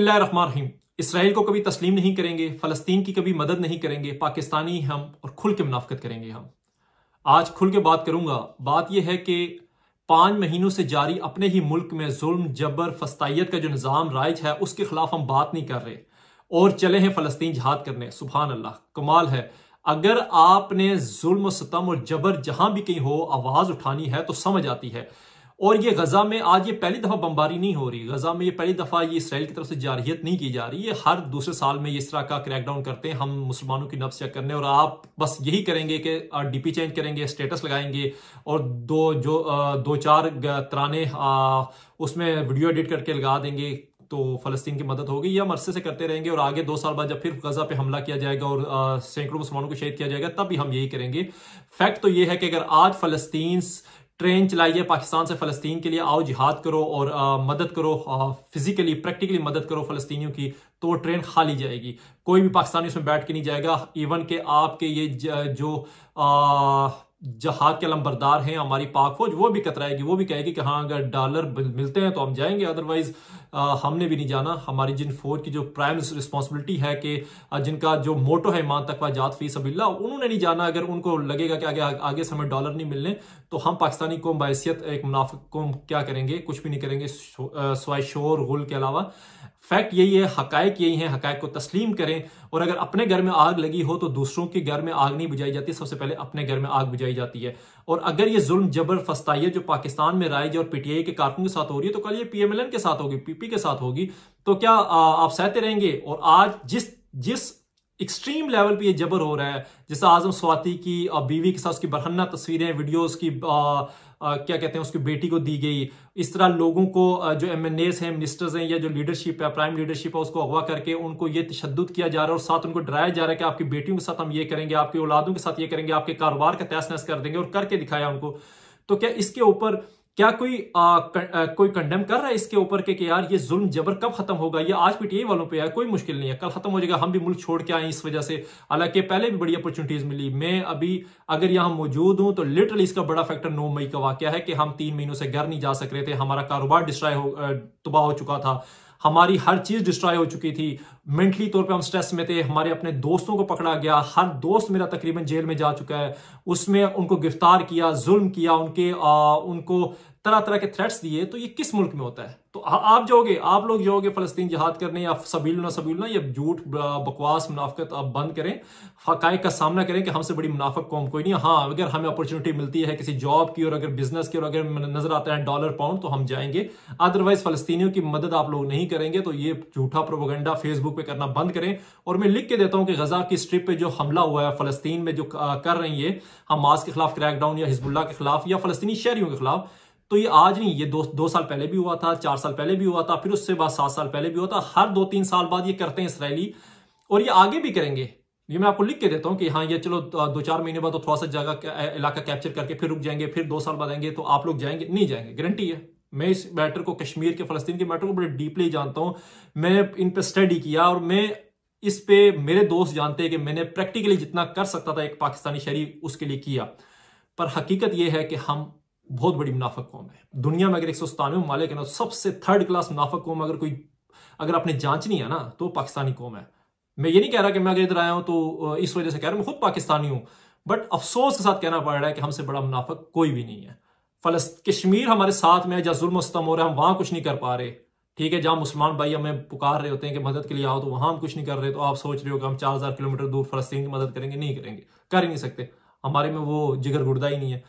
रहीम Israel को कभी तस्लीम नहीं करेंगे फलस्तीन की कभी मदद नहीं करेंगे पाकिस्तानी हम और खुल के मुनाफ्त करेंगे हम आज खुल के बात करूंगा बात यह है कि पांच महीनों से जारी अपने ही मुल्क में जुल्म जबर फस्ताइत का जो निज़ाम राइज है उसके खिलाफ हम बात नहीं कर रहे और चले हैं फलस्तीन जहाद करने सुबहान अल्लाह कमाल है अगर आपने जुल्म सतम और जबर जहां भी कहीं हो आवाज उठानी है तो समझ आती है और ये गजा में आज ये पहली दफा बमबारी नहीं हो रही गजा में ये पहली दफा ये इसराइल की तरफ से जारहियत नहीं की जा रही ये हर दूसरे साल में इस तरह का क्रैकडाउन करते हैं हम मुसलमानों की नफ्स चेक करने और आप बस यही करेंगे कि डीपी चेंज करेंगे स्टेटस लगाएंगे और दो जो दो चार तराने उसमें वीडियो एडिट करके लगा देंगे तो फलस्तीन की मदद होगी या मरसे से करते रहेंगे और आगे दो साल बाद जब फिर गजा पे हमला किया जाएगा और सैकड़ों मुसलमानों को शहीद किया जाएगा तब भी हम यही करेंगे फैक्ट तो ये है कि अगर आज फलस्तीन ट्रेन चलाइए पाकिस्तान से फ़लस्तीन के लिए आओ जिहाद करो और आ, मदद करो फिजिकली प्रैक्टिकली मदद करो फलस्तियों की तो वो ट्रेन खाली जाएगी कोई भी पाकिस्तानी उसमें बैठ के नहीं जाएगा इवन के आपके ये जो जहाज के लंबरदार हैं हमारी पाक फौज वो भी कतराएगी वो भी कहेगी कि हाँ अगर डॉलर मिलते हैं तो हम जाएंगे अदरवाइज हमने भी नहीं जाना हमारी जिन फौज की जो प्राइम रिस्पॉन्सिबिलिटी है कि जिनका जो मोटो है ईमान तकवा जात फी सबिल्ला उन्होंने नहीं जाना अगर उनको लगेगा कि आगे आगे से हमें डॉलर नहीं मिलने तो हम पाकिस्तानी कौम बायसीत एक मुनाफिक कौम क्या करेंगे कुछ भी नहीं करेंगे स्वाय शोर गुल के अलावा फैक्ट यही है हकायक यही है हकायक को तस्लीम करें और अगर अपने घर में आग लगी हो तो दूसरों के घर में आग नहीं बुझाई जाती सबसे पहले अपने घर में आग बुझाई जाती है और अगर ये जुल्म जबर फस्ताइया जो पाकिस्तान में राइज और पीटीआई के कारकुन के साथ हो रही है तो कल ये पीएमएलएन के साथ होगी पीपी के साथ होगी तो क्या आप सहते रहेंगे और आज जिस जिस एक्सट्रीम लेवल पे ये जबर हो रहा है जैसे आजम स्वाति की बीवी के साथ उसकी बरहन्ना तस्वीरें वीडियोस की आ, आ, क्या कहते हैं उसकी बेटी को दी गई इस तरह लोगों को जो एम एन एस हैं मिनिस्टर्स हैं या जो लीडरशिप है प्राइम लीडरशिप है उसको अगवा करके उनको ये तशद किया जा रहा है और साथ उनको डराया जा रहा है कि आपकी बेटियों के साथ हम ये करेंगे आपकी औलादों के साथ ये करेंगे आपके कारोबार का तहस नहस कर देंगे और करके दिखाया उनको तो क्या इसके ऊपर क्या कोई आ, क, आ, कोई कंडेम कर रहा है इसके ऊपर के कि यार ये जुल्म जबर कब खत्म होगा ये आज पीटीआई वालों पे यार कोई मुश्किल नहीं है कल खत्म हो जाएगा हम भी मुल्क छोड़ के आए इस वजह से हालांकि पहले भी बड़ी अपॉर्चुनिटीज मिली मैं अभी अगर यहां मौजूद हूं तो लिटरली इसका बड़ा फैक्टर नौ मई का वाक्य है कि हम तीन महीनों से घर नहीं जा सक रहे थे हमारा कारोबार डिस्ट्रॉय हो तबाह हो चुका था हमारी हर चीज डिस्ट्रॉय हो चुकी थी मेंटली तौर पे हम स्ट्रेस में थे हमारे अपने दोस्तों को पकड़ा गया हर दोस्त मेरा तकरीबन जेल में जा चुका है उसमें उनको गिरफ्तार किया जुल्म किया उनके आ, उनको तरह तरह के थ्रेट्स दिए तो ये किस मुल्क में होता है आप जाओगे आप लोग जाओगे फलस्तीन जहाद करने या सबील ना ये झूठ बकवास मुनाफत आप बंद करें हकैक का सामना करें कि हमसे बड़ी मुनाफा कौम कोई नहीं हाँ अगर हमें अपॉर्चुनिटी मिलती है किसी जॉब की और अगर बिजनेस की और अगर नजर आता है डॉलर पाउंड तो हम जाएंगे अदरवाइज फलस्तियों की मदद आप लोग नहीं करेंगे तो ये झूठा प्रोपोगंडा फेसबुक पर करना बंद करें और मैं लिख के देता हूँ कि गजा की स्ट्रिप पर जो हमला हुआ है फलस्तीन में जो कर रही है हमास के खिलाफ क्रैकडाउन या हिजबुल्ला के खिलाफ या फलस्तनी शहरियों के खिलाफ तो ये आज नहीं ये दो दो साल पहले भी हुआ था चार साल पहले भी हुआ था फिर उससे बाद सात साल पहले भी हुआ था हर दो तीन साल बाद ये करते हैं इसराइली और ये आगे भी करेंगे ये मैं आपको लिख के देता हूं कि हाँ ये चलो दो चार महीने बाद तो थोड़ा सा जगह इलाका कैप्चर करके फिर रुक जाएंगे फिर दो साल बाद आएंगे तो आप लोग जाएंगे नहीं जाएंगे गारंटी है मैं इस मैटर को कश्मीर के फलस्तीन के मैटर को बड़े डीपली जानता हूँ मैं इन पर स्टडी किया और मैं इस पे मेरे दोस्त जानते हैं कि मैंने प्रैक्टिकली जितना कर सकता था एक पाकिस्तानी शहरी उसके लिए किया पर हकीकत यह है कि हम बहुत बड़ी मुनाफा कौम है दुनिया में अगर एक सौ सतानवे मालिक है ना तो सबसे थर्ड क्लास मुनाफा कौम अगर कोई अगर आपने जांचनी है ना तो पाकिस्तानी कौम है मैं ये नहीं कह रहा कि मैं अगर इधर आया हूं तो इस वजह से कह रहा हूं मैं खुद पाकिस्तानी हूं बट अफसोस के साथ कहना पड़ रहा है कि हमसे बड़ा मुनाफा कोई भी नहीं है फलस्त कश्मीर हमारे साथ में है जहाँ जुल्म उस्तम हो रहा है हम वहां कुछ नहीं कर पा रहे ठीक है जहां मुसलमान भाई हमें पुकार रहे होते हैं कि मदद के लिए आओ तो वहां हम कुछ नहीं कर रहे तो आप सोच रहे हो कि हम चार हजार किलोमीटर दूर फलस्तीन की मदद करेंगे नहीं करेंगे कर ही नहीं सकते हमारे में वो जिगर गुर्दा ही नहीं है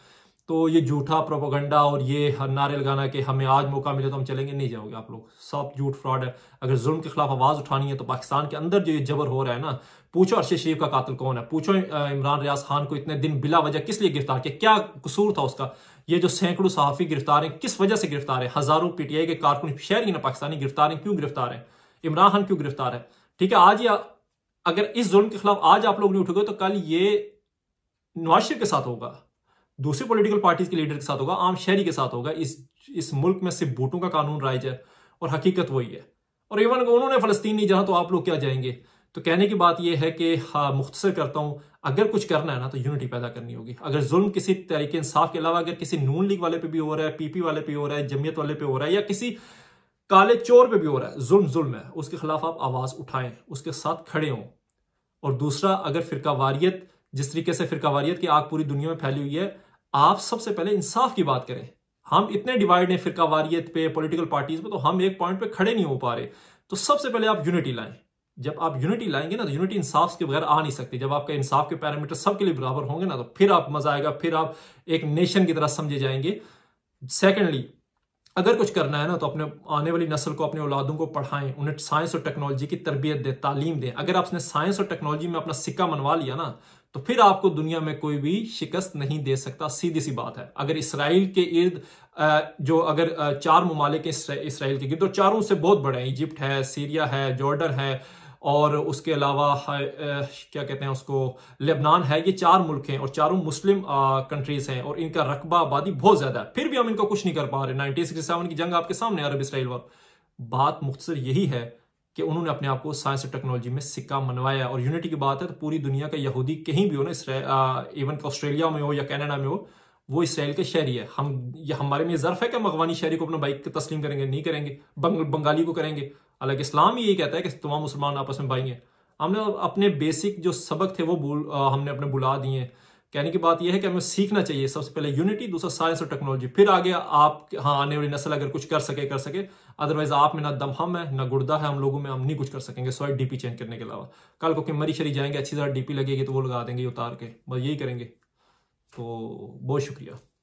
तो ये झूठा प्रोपोगंडा और ये नारे लगाना कि हमें आज मौका मिले तो हम चलेंगे नहीं जाओगे आप लोग सब झूठ फ्रॉड है अगर जुर्म के खिलाफ आवाज़ उठानी है तो पाकिस्तान के अंदर जो ये जबर हो रहा है ना पूछो अर्शद शरीफ का कातिल कौन है पूछो इमरान रियाज खान को इतने दिन बिला वजह किस लिए गिरफ्तार किया क्या कसूर था उसका ये जो सैकड़ों सहाफ़ी गिरफ्तार हैं किस वजह से गिरफ्तार है हज़ारों पीटीआई के कारकुन शहरी ना पाकिस्तानी गिरफ्तार हैं क्यों गिरफ्तार है इमरान खान क्यों गिरफ्तार है ठीक है आज या अगर इस जुर्म के खिलाफ आज आप लोग नहीं उठोगे तो कल ये नवाज के साथ होगा दूसरी पॉलिटिकल पार्टीज के लीडर के साथ होगा आम शहरी के साथ होगा इस इस मुल्क में सिर्फ बूटों का कानून राइज है और हकीकत वही है और इवन उन्होंने फलस्तीन नहीं जहां तो आप लोग क्या जाएंगे तो कहने की बात यह है कि हाँ मुख्तर करता हूं अगर कुछ करना है ना तो यूनिटी पैदा करनी होगी अगर जुल्म किसी तरीके इंसाफ के अलावा अगर किसी नून लीग वाले पे भी हो रहा है पीपी वाले पे हो रहा है जमीयत वाले पे हो रहा है या किसी काले चोर पे भी हो रहा है जुल्म जुल्म है उसके खिलाफ आप आवाज उठाएं उसके साथ खड़े हों और दूसरा अगर फिरकावारियत जिस तरीके से फिरकावारियत की आग पूरी दुनिया में फैली हुई है आप सबसे पहले इंसाफ की बात करें हम इतने डिवाइड हैं फिरका वारियत पे पॉलिटिकल पार्टीज पे तो हम एक पॉइंट पे खड़े नहीं हो पा रहे तो सबसे पहले आप यूनिटी लाएं जब आप यूनिटी लाएंगे ना तो यूनिटी इंसाफ के बगैर आ नहीं सकती जब आपका इंसाफ के पैरामीटर सबके लिए बराबर होंगे ना तो फिर आप मजा आएगा फिर आप एक नेशन की तरह समझे जाएंगे सेकेंडली अगर कुछ करना है ना तो अपने आने वाली नस्ल को अपने औलादों को पढ़ाएं उन्हें साइंस और टेक्नोलॉजी की तरबियत दें तालीम दें अगर आपने साइंस और टेक्नोलॉजी में अपना सिक्का मनवा लिया ना तो फिर आपको दुनिया में कोई भी शिकस्त नहीं दे सकता सीधी सी बात है अगर इसराइल के इर्द जो अगर चार ममालिक इसराइल के गिर्द तो चारों से बहुत बड़े हैं इजिप्ट है सीरिया है जॉर्डन है और उसके अलावा क्या कहते हैं उसको लेबनान है ये चार मुल्क हैं और चारों मुस्लिम कंट्रीज हैं और इनका रकबा आबादी बहुत ज्यादा है फिर भी हम इनको कुछ नहीं कर पा रहे नाइनटीन सिक्सटी सेवन की जंग आपके सामने अरब इसराइल वक्त बात मुख्तर यही है कि उन्होंने अपने आप को साइंस और टेक्नोलॉजी में सिक्का मनवाया और यूनिटी की बात है तो पूरी दुनिया का यहूदी कहीं भी हो ना इवन ऑस्ट्रेलिया में हो या कनाडा में हो वो इसराइल के शहरी है हम या हमारे में ज़र्फ है कि हम शहरी को अपना बाइक तस्लीम करेंगे नहीं करेंगे बंग, बंगाली को करेंगे हालांकि इस्लाम ही यही कहता है कि तमाम मुसलमान आपस में भाई हैं हमने अपने बेसिक जो सबक थे वो भूल हमने अपने बुला दिए हैं कहने की बात यह है कि हमें सीखना चाहिए सबसे पहले यूनिटी दूसरा साइंस और टेक्नोलॉजी फिर आगे आप हाँ आने वाली नस्ल अगर कुछ कर सके कर सके अदरवाइज आप में ना दम हम है ना गुर्दा है हम लोगों में हम नहीं कुछ कर सकेंगे सॉरी डीपी चेंज करने के अलावा कल को कि मरी शरी जाएंगे अच्छी तरह डीपी लगेगी तो वो लगा देंगे उतार के बस यही करेंगे तो बहुत शुक्रिया